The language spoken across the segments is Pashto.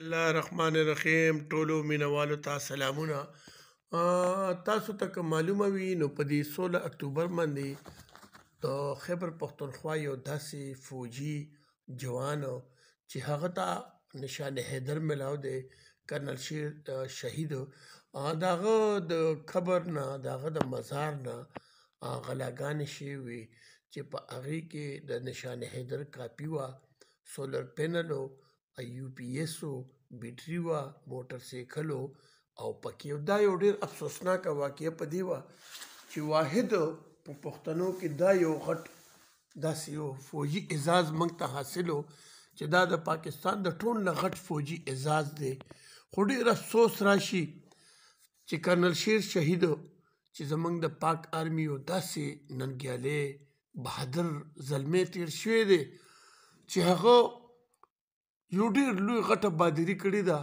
الله الرحمن الرحیم ټولو مینوالو ته سلامونه تاسو ته معلومه وي نو په دې 16 اکتوبر باندې د خیبر پختونخوا یو داسې فوجي جوان چې هغه ته نشان حیدر ملاو دی کرنل شیر شهید داغه د خبر نه داغه د مزار نه غلاګان شي وي چې په هغه کې د نشان حیدر کاپی وا سولر پینل وو یو پی ایس او بیټري وا موټر سایکلو او پکې دا یو ډیر افسوسناک واقعې په دی وا چې واحد په پښتنو کې دا یو غټ داسې یو فوجي اعزاز موږ ته حاصلو چې دا د پاکستان د ټول نه غټ فوجي اعزاز دی خو ډیر افسوس راشي چې کرنل شیر شهید چې زمنګ د پاک آرمی او داسې ننګیالي بهادر زلمې تیر شوی دی چې هغه یو ډیر لوی غټه بادری کړې ده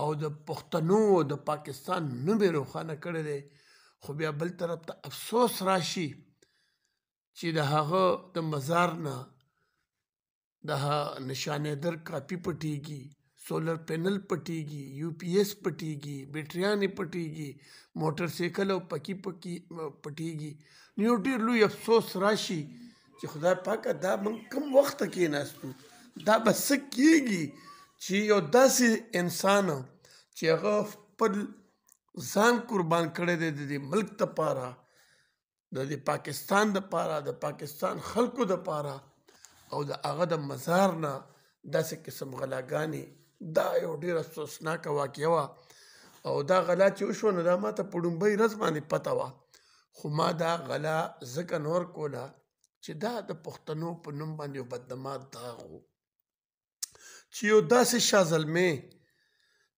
او د پښتنو د پاکستان نوم یې روښانه کړی دی خو بیا بل طرف ته افسوس راشي چې د هغه د مزار نه د نشانه در کاپی پټیږي سولر پینل پټیږي یو پی ایس پټیږي بیټریانې پټیږي موټر سایکل او پکی پکی پټیږي نو ډیر لوی افسوس راشي چې خدای پاکه دا من کم وخت کې ناستو دا به څه کیږي چې یو داسې انسان چې هغه خپل ځان قربان کړی دی د ملک لپاره د پاکستان لپاره د پاکستان خلکو لپاره او د هغه د مزار نه داسې قسم غلاګانی دا یو ډیر افسوسناک واقعه وه او دا غلا چې وشو نه دا ماته په ډومبۍ ورځ باندې پته وه خو ما دا غلا ځکه نور کوله چې دا د پښتنو په نوم باندې یو بدنامه داغ و چې یو داسې شازلمې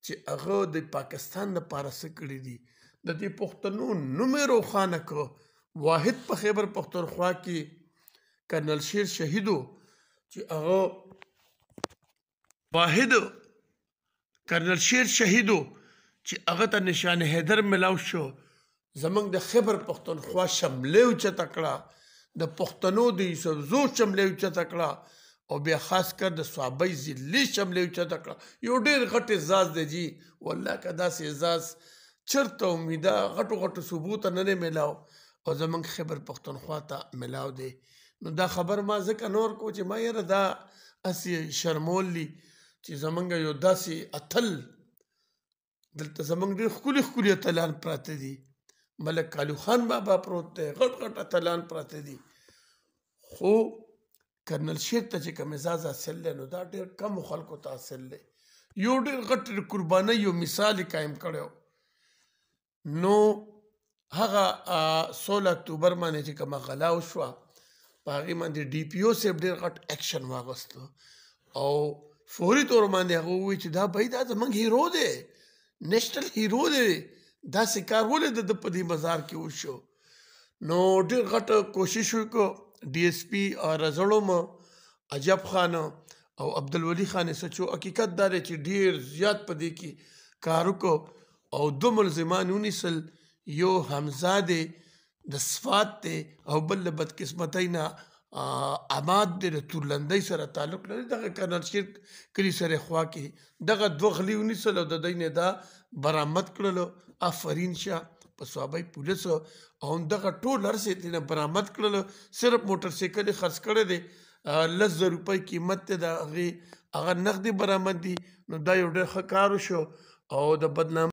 چې هغه د پاکستان لپاره څه کړی دي د دې پښتنو نوم روخانه کو واحد په خیبر پښتونخوا کې کرنل شیر شهیدو چې هغه واحد کرنل شیر شهیدو چې هغه ته نشان حیدر ملاو شو زمنګ د خبر پښتونخوا شملې او چتکړه د پښتنو د سبزو شملې او چتکړه او بیا خاص کر د صحابه ذلی شملې چته کړ یو ډیر غټ اعزاز دی جی والله کدا سي اعزاز چرته امیدا غټو غټو ثبوت نه نه ملاو او زمنګ خبر پښتونخوا ته ملاو دی نو دا خبر ما ځکه نور کو چې ما یې دا اسی شرمولي چې زمنګ یو داسي اتل دلته زمنګ ډېر خولي خولي اتلان پراته دي ملک کالو خان بابا پروت دی غټ غټ اتلان پراته دي خو کرنل شیر ته چې کوم اعزاز حاصل دی نو دا ډېر کم خلکو ته حاصل دی یو ډېر غټ قرباني یو مثال قائم کړو نو هغه 16 اکتوبر باندې چې کوم غلا وشو پاغي باندې ډي پی او سیب ډېر غټ اکشن واغست او فوري تور باندې هغه وی چې دا بيد از منګ هیرو دی نېشنل هیرو دی دا سکار ولې د په دې بازار کې وشو نو ډېر غټ کوشش وکړو ډي اس پي رزړوم عجب خان او عبدالولي خان سچو حقیقت دار چې ډیر زیات پدې کې کارکو او دو ملزمانونی سل یو حمزه دی د صفات ته او بل بدقسمتینا اماد د تورلندۍ سره تعلق لري دغه کرنل شیر کلی سره خوا کې دغه دوه غلیونی سره د دینه دا برامت کړلو افرین شه په صوابۍ پولیسو او دغه ټول هرڅه ترنه برامد کړل صرف موټر سایکل خرڅ کړی دی لس زر روپۍ قیمت ته د هغې هغه نغدې برامد دي نو دا یو ډېر ښه کار وشو او د بدنام